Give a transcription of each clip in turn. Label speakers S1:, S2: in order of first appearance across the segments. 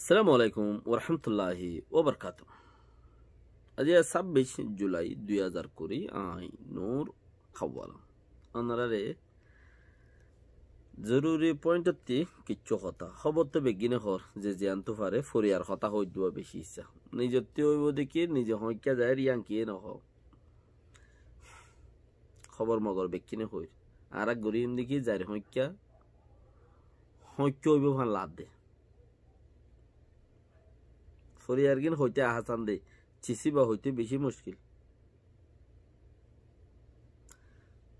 S1: السلام عليكم ورحمة الله وبركاته أدي سبش جولاي دوية زركوري آي نور خوالا أنا رأي ضروري پوينت تي كيچو خطا خبوت تبه گين خور جي جيان تو فاري فوريار خطا خو جوا بشي سا نيجو تي ويو دكي نيجو هون كيا زهر يان كيه نو خو خبر مغر بكين خوير آرا گوريم دكي زهر هون كيا هون كيو بيو فان لاد ده সরিয়ার গিল হইতে আহাসান দে চিসি বা হইতে বেশি মুশকিল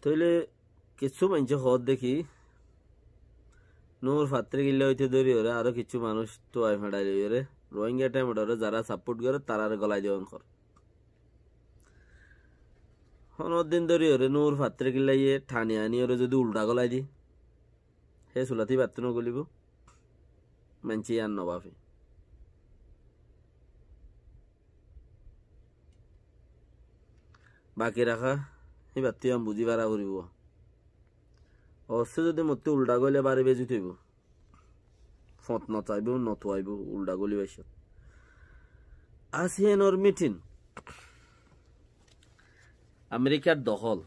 S1: তৈলে কিছু মানুষ হদ দেখি নূর ফাত্রে গিল্লে হইতে ধরি ওরে আরো কিছু মানুষ তো আই ফেডাইলে ওরে রোহিঙ্গা টাইম ওরে যারা সাপোর্ট করে তারা গলায় দেওয়ান কর হনর দিন ধরি ওরে নূর ফাত্রে ইয়ে ঠানি আনি ওরে যদি উল্টা গলায় দি হে সুলাতি বাথরুম নগলিব মানছি আর নবাফি বাকী ৰাখা সেই বাতিয়ে বুজি পাৰা কৰিব অৱশ্যে যদি মোতে উল্টা গলি বাৰী বেজি থৈব ফট নচাইব নথোৱাইব উল্টা গলি পাইছ আছিয়েনৰ মিথিন আমেৰিকাৰ দখল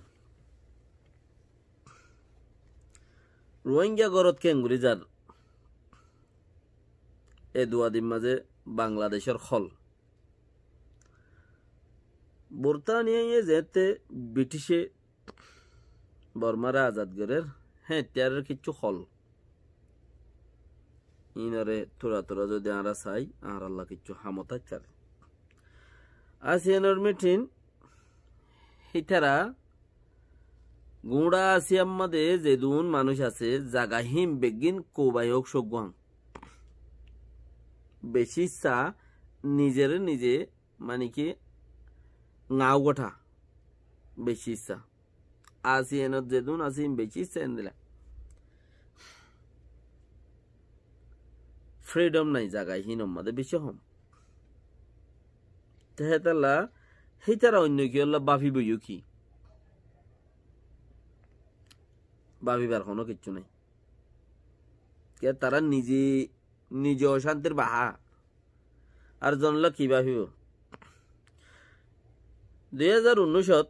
S1: ৰোহিংগা ঘৰত কেংগুৰি যাৰ এ দুৱাদিন মাজে বাংলাদেশৰ খল বোরতানিয়ায় ইয়ে যেতে ব্রিটিশে বর্মারা আজাদ করের হ্যাঁ তার কিছু হল ইনারে তোরা তোরা যদি আরা চাই আর আল্লাহ কিছু হামতা চার আসিয়ানোর মিঠিন হিতারা গুঁড়া আসিয়াম মাদে যেদুন মানুষ আছে জাগাহিম বেগিন কোবাই হোক সগুয়াং বেশি চা নিজের নিজে মানে কি নাও গোঠা বেশি ইচ্ছা আসি এনত যেদুন আসি বেশি ইচ্ছা এনে দিলা ফ্রিডম নাই জাগায় হিনম মাদে বেশি হম তেহেতালা সেই তারা অন্য কি হল বাফি বইও কি বাফিবার কোনো কিচ্ছু নাই তারা নিজে নিজে অশান্তির বাহা আর জনলা কি বাফিব দুহেজাৰ ঊনৈছত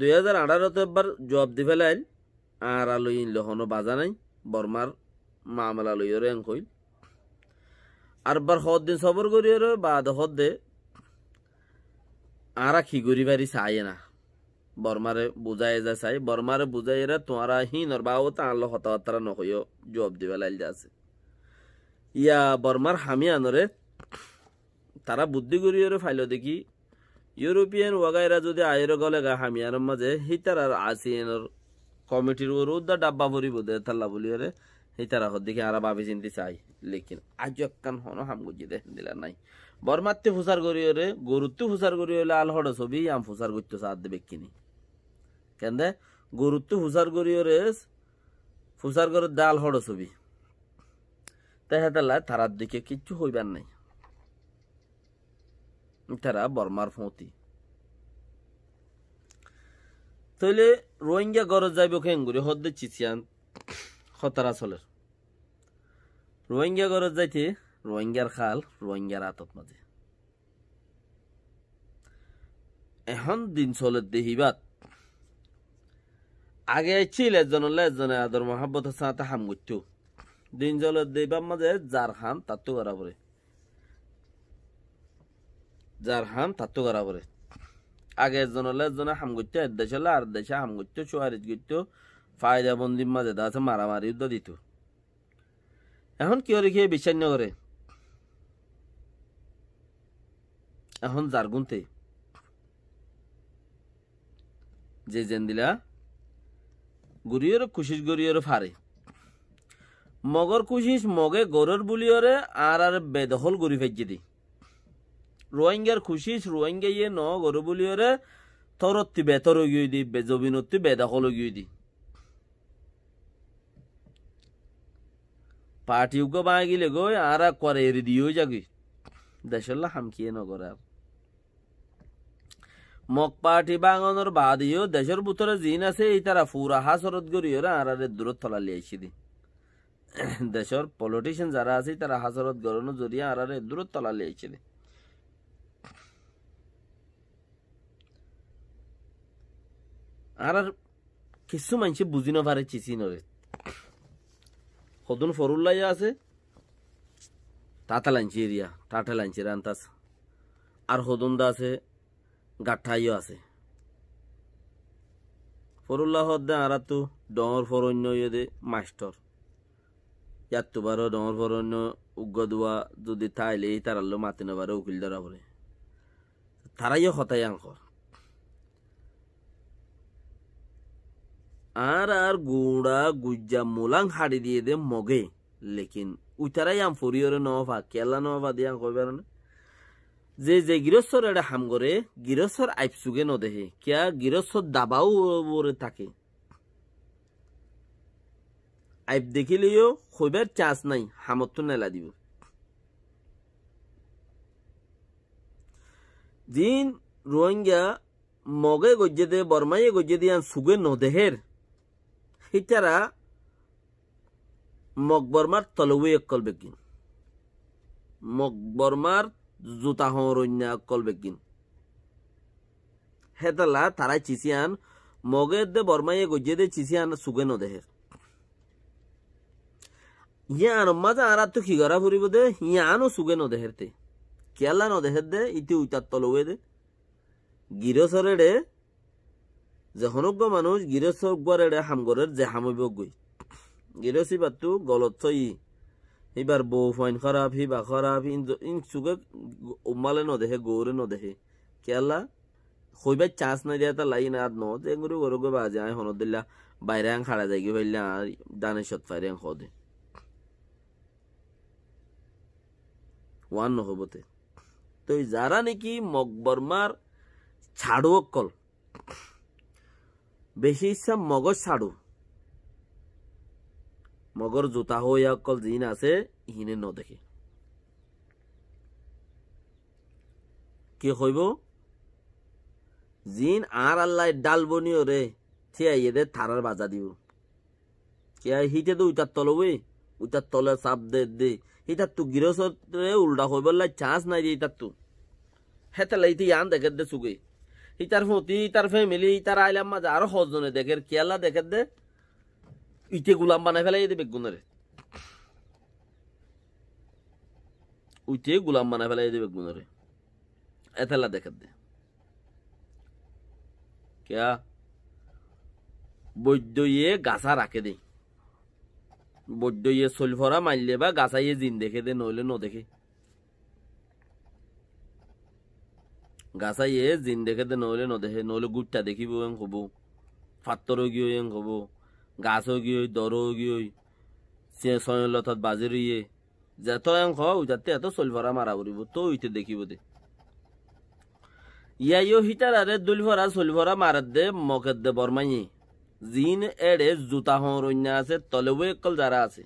S1: দুহেজাৰ আঠাৰত এবাৰ জব দি পেলাই আইল আৰ আলহী আনিল বাজা নাই বৰমাৰ মেলা লৈ আৰু এং কৈ আৰু বাৰ সদ দিন চবৰ কৰি আৰু বাদহত দে আৰা খিগুৰি বাৰী চায়ে না বৰমাৰে বুজাই যায় চাই বৰমাৰে বুজাই এৰা তোমাৰ সিনৰ বাও তাঁৰ হতাহতাৰা নহয় জব দি পেলাই যে আছে ইয়া বৰমাৰ হামি আনৰে তাৰা বুদ্ধি কৰি আৰু ফাইল দেখি ইউরোপিয়ান ওয়াগাইরা যদি আহির গলে গা হামিয়ার মাঝে হিতার আর আসিয়ানোর কমিটির ওর উদ্দা ডাব্বা ভরি বোধে তাল্লা আরে হিতারা হর দিকে আর ভাবি চিনতে চাই লেকিন আজ একখান হন হাম গুজি দেখ দিলা নাই বরমাত্তে ফুসার ওরে গরুত্তু ফুসার হলে আল হড় ছবি আম ফুসার করতে সাদ দেবে কিনি কেন দে গরুত্তু ফুসার ওরে ফুসার করে ডাল হড় ছবি তাই হেতাল্লায় তারার দিকে কিচ্ছু হইবার নাই তারা বর্মার ফৌতি তাইলে রোহিঙ্গা গরজ যাইব খেঙ্গুরি হদ্দে চিচিয়ান হতারা চলের রোহিঙ্গা গরজ যাইতে রোহিঙ্গার খাল রোহিঙ্গার আতত মাঝে এখন দিন চলে দেহিবাত আগে ছিল হলে এজনে আদর মহাব্বত সাথে হাম করতো দিন চলে দেহিবার মাঝে যার হাম তার তো গড়া পড়ে যার হাম তাত্তু করা পরে আগে একজন হলে একজনে হাম করতে এক দেশে হলে আর দেশে হাম করতে সুয়ারিজ করতে ফায়দা বন্দির মাঝে তা মারামারি যুদ্ধ দিত এখন কেউ রেখে বিশ্বান্য করে এখন যার গুনতে যে জেন জেন্দিলা গুড়িয়র কুশিস গড়িয়র ফারে মগর খুশিস মগে গরর বুলিয়রে আর আর বেদহল গড়ি ফেজি দিই রোহিঙ্গার খুশি রোহিঙ্গা ইয়ে ন গরু বুলিয়রে তরত্তি বে বেতর গিয়ে দি জবিনত জবিনত্তি বে গিয়ে দি পার্টি উগ্র বাঁ গিলে গই আর করে এর দিও যাগি দেশল্লা হামকিয়ে নগরার মক পার্টি বাঙনের বাদিও দেশের ভিতরে জিন আছে এই তারা ফুরা হাসরত আর আরারে দূরত থলা লিয়েছি দি দেশের পলিটিশিয়ান যারা আছে তারা হাসরত গরণ জড়িয়ে আরারে দূরত তলা লিয়েছি দি আর আর কিছু মানুষে বুঝি না পারে চিচি নরে সদন ফরুল্লাইয়া আছে তাতা লাঞ্চি এরিয়া টাটা লাঞ্চি রান্তাস আর সদন দা আছে গাঠাইও আছে ফরুল্লা হদ দে আর তো ডর ফরণ্য ইয়ে দে মাস্টর ইয়াত তোমারও ডর ফরণ্য উগ্র দোয়া যদি তাইলে তারাল্লো মাতি নবারে উকিল ধরা পড়ে তারাইও হতায়াঙ্ক আর আর গুড়া গুজ্জা মোলাং হাড়ি দিয়ে দে মগে লেকিন উইতারাই আম ফরিয়রে নভা কেলা নভা দিয়ে কইবার না যে যে গৃহস্থর এটা হাম করে গৃহস্থর আইপ ন দেহে কিয়া গৃহস্থর দাবাও ওরে থাকে আইপ দেখিলেও খইবার চান্স নাই হামত তো নেলা দিব দিন রোহিঙ্গা মগে গজ্জে দে বর্মাইয়ে গজ্জে দিয়ে সুগে নদেহের হিতারা মকবর্মার তলবুই মগ বেকিন মকবর্মার জোতা হরণ্যা একল বেকিন হেতালা তারা চিচিয়ান মগে দে বর্মাইয়ে গজ্জে দে চিচিয়ান সুগে নদেহের ইয়ান মাঝে আর তো কি করা ফুরিব দে ইয়ানও সুগে নদেহের তে কেলা দে ইতি উইতার তলুয়ে দে রে যে হনজ্ঞ মানুষ হাম হামগরের যে হামইব গই গিরসি বাতু গলত ছই এবার বউ ফাইন খারাপ বা খারাপ ইন সুগে উমালে নদেহে গৌরে নদেহে কেলা হইবার চান্স নাই দিয়া তা লাইন আর ন যে গুরু গরু গে বাজে আই হনত দিলা বাইরে আং খাড়া যাই গে ভাইলা আর দানে সত ফাইরে আং খদে ওয়ান নহবতে তো যারা নাকি মকবর্মার ছাড়ু অকল বেশি ইচ্ছা মগজ ছাড়ু মগর জুতা হইয়া অকল জিন আছে হিনে নদেখে কি হইব জিন আর আল্লাহ ডাল বনিও রে থিয়াই এদের থারার বাজা দিব কে হিটে তো তল তলবে উইটার তলে চাপ দে দে হিটার তু গিরস উল্টা হইবার লাই চান্স নাই রে হিটার তু হেতালাইতে ইয়ান দেখে দে চুগে ইতার ফতি ইতার ফ্যামিলি ইতার আইলাম মাঝে আরো হজনে দেখে কেলা দেখে দে ইতে গুলাম বানাই ফেলাই দে বেগুনরে উইতে গুলাম বানাই ফেলাই দে বেগুনরে এথেলা দেখে দে কেয়া বৈদ্যয়ে গাছা রাখে দেই বৈদ্যয়ে সলফরা মারলে বা গাছাইয়ে জিন দেখে দে নইলে ন দেখে গাছাই এ জিন দেখে দে নইলে নদেহে নইলে গুটটা দেখিব এং হব ফাত্তরও গিয়ে এং হব গাছও গিয়ে দরও গিয়ে সে সয়লথত বাজির ইয়ে যেত এং হ যাতে এত সলভরা মারা পড়িব তো উইতে দেখিব দে ইয়াইও হিটার আরে দুলভরা সলভরা মারাত দে মকের দে বরমাইয়ে জিন এড়ে জুতা হর অন্যা আছে তলেবু একল যারা আছে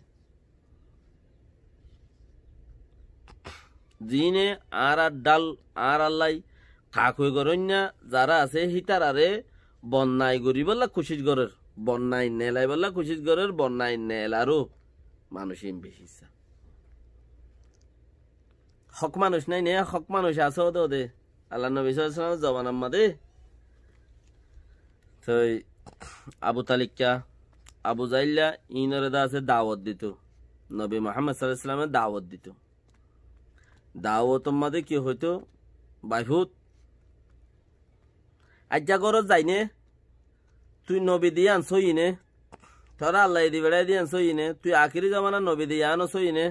S1: জিনে আর আর ডাল আর আল্লাই থাক হয়ে গরন্যা যারা আছে আরে বন্যায় গরি বললা খুশির গরের বন্যায় নেলাই বললা খুশির গরের বন্যায় নেলারও মানুষ বেশি হক মানুষ নাই নে হক মানুষ আছে ওদে ওদে আল্লাহ নবী সাল্লাম জবান আম্মাদে তো আবু তালিকা আবু জাইল্লা ইনরে দা আছে দাওয়াত দিত নবী মোহাম্মদ সাল্লাহ ইসলামের দাওয়াত দিত দাওয়াত মাদে কি হইতো বাইভূত আজ্ঞা গরজ যাই তুই নবী দিয়ে আনছই নে তোর আল্লাহ দি বেড়াই দিয়ে আনছই নে তুই আখিরি জমানা নবী দিয়ে আনছই নে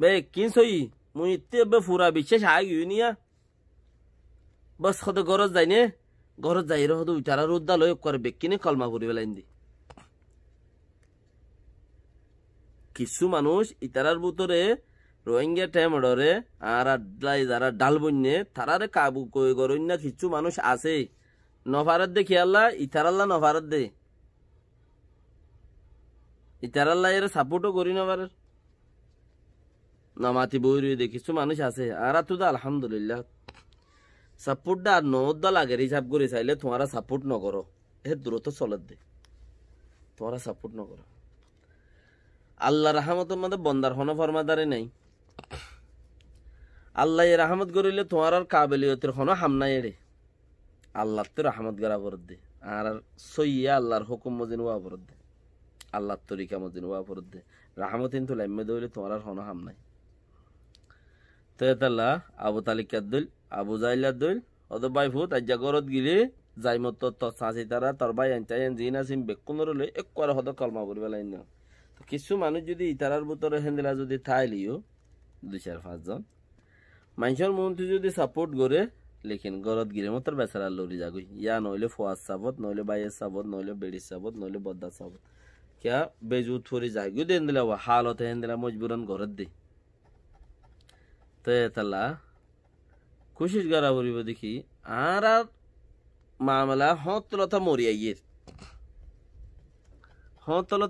S1: বে সই মুই ইত্যে বে ফুরা বিশেষ আগিও নিয়া বস হদ গরজ যাই নে গরজ যাই রহদ উইটারা রুদ্দা লয় করবে কিনে কলমা পড়ি বেলাইন দি কিছু মানুষ ইতারার ভিতরে রোহিঙ্গা ডরে আর যারা ডাল বন্যে তারারে কাবু কই গরই না কিছু মানুষ আছে নফারত দে খেয়াল্লা ইতারাল্লা নফারত দে ইতারাল্লা এর সাপোর্টও করি নবার নামাতি বই দে কিছু মানুষ আছে আর তো আলহামদুলিল্লাহ সাপোর্টটা আর নদা লাগে হিসাব করে চাইলে তোমারা সাপোর্ট নকরো হে দূরত চলত দে তোমরা সাপোর্ট নকরো আল্লাহ রহমতের মধ্যে বন্দার হন ফরমাদারে নাই আল্লাহ রাহমত গরিলে তোমার আর কাবিলিয়তের কোনো হামনা এড়ে আল্লাহ তো রাহমত গড়া বরদ দে আর আর সইয়া আল্লাহর হুকুম মজিন ওয়া বরদ দে আল্লাহ তরিকা মজিন ওয়া বরদ দে রাহমত ইন্তু লাইমে দৌলে তোমার আর কোনো হামনাই তো এতাল্লা আবু তালিক দইল আবু জাইল দইল অত বাই ফুত আজ্জা গরত গিলে যাই মতো তাঁচি তারা তোর ভাই আনচাই আন জিন আসিম বেকুনর লই এক করে হদ কলমা বলিবে লাইন কিছু মানুষ যদি ইতারার বুতরে হেন্দেলা যদি থাইলিও দুই চার পাঁচজন মানুষের মন্ত্রী যদি সাপোর্ট করে লেকিন গরত গিরে মতর বেচারা লড়ি যাগুই ইয়া নইলে ফোয়াজ চাবত নইলে বাইয়ের চাবত নইলে বেড়ি চাবত নইলে বদ্দা চাবত কিয়া বেজুত ফরি যাগুই দেন দিলা হালত হেন দিলা মজবুরন গরত দি তো তালা খুশিস গারা বলিব দেখি আর মামলা হতলতা মরিয়া ইয়ের बुद्धि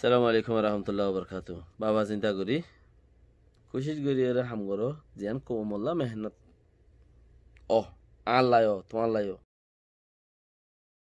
S1: सलामकुम वरहमतुल्ला वरकू बाबा चिंता करी কোশিশ কৰি আৰু হাম কৰ যেন কমলা মেহনত অহ আল্লাহ তোমাৰ লাই